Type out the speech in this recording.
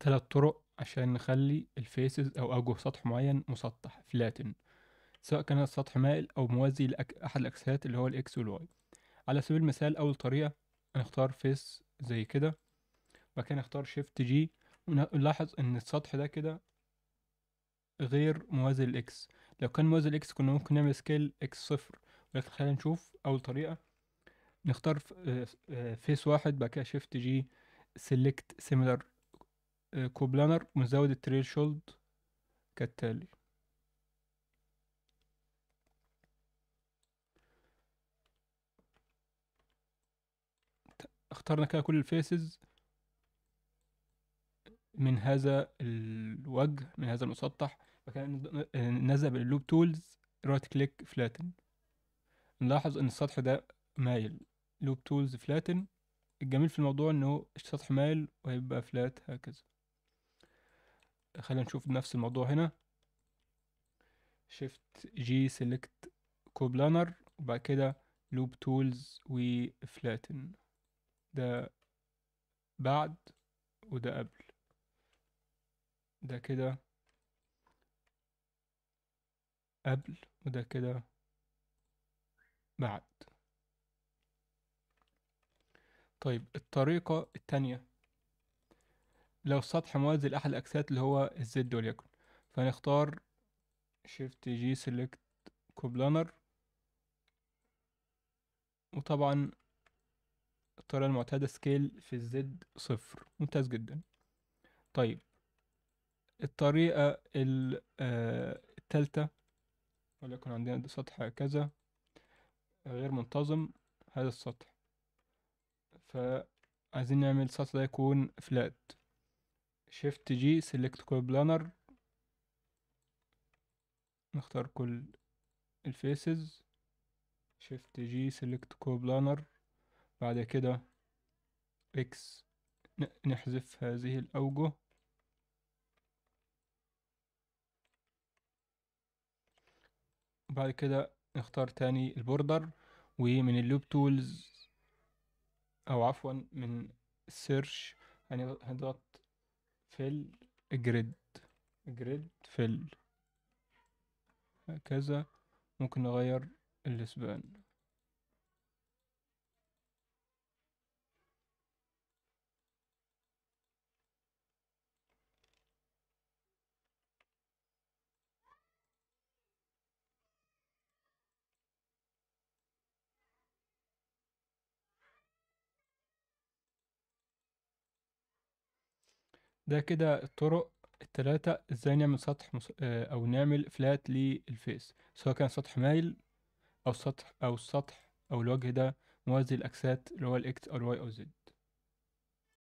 ثلاث طرق عشان نخلي الفيسز أو أوجه سطح معين مسطح فلاتن سواء كان السطح مائل أو موازي لأحد الأكسات اللي هو الإكس والواي على سبيل المثال أول طريقة هنختار فيس زي كده وبعد كده نختار شيفت جي ونلاحظ إن السطح ده كده غير موازي للإكس لو كان موازي للإكس كنا ممكن نعمل سكيل إكس صفر ولكن خلينا نشوف أول طريقة نختار فيس آه، آه، واحد بعد كده شيفت جي سيلكت سيميلر آه، كوبلانر التريل شولد كالتالي اخترنا كده كل الفيسز من هذا الوجه من هذا المسطح فكان آه، نذهب الى تولز رايت كليك فلاتن نلاحظ ان السطح ده مايل لوب تولز فلاتن الجميل في الموضوع انه السطح مايل وهيبقى فلات هكذا خلينا نشوف نفس الموضوع هنا شيفت جي سيلكت كوبلانر وبعد كده لوب تولز وفلاتن ده بعد وده قبل ده كده قبل وده كده بعد طيب الطريقة التانية لو السطح موازي لأحد الأكسات اللي هو الزد وليكن فنختار شيفت جي سيلكت كوبلانر وطبعا الطريقة المعتادة سكيل في الزد صفر ممتاز جدا طيب الطريقة آه، التالتة وليكن عندنا ده سطح كذا غير منتظم هذا السطح فعايزين نعمل السطح ده يكون فلات شيفت جي سيلكت كل بلانر نختار كل الفيسز شيفت جي سيلكت كل بلانر بعد كده اكس نحذف هذه الاوجه بعد كده نختار تاني البوردر ومن اللوب تولز او عفوا من السيرش يعني هنضغط فل جريد جريد فل هكذا ممكن نغير الاسبان ده كده الطرق التلاتة ازاي نعمل سطح مص... آه، او نعمل فلات للفيس سواء كان سطح مايل او سطح او السطح او الوجه ده موازي الاكسات اللي هو الاكس او الواي او زد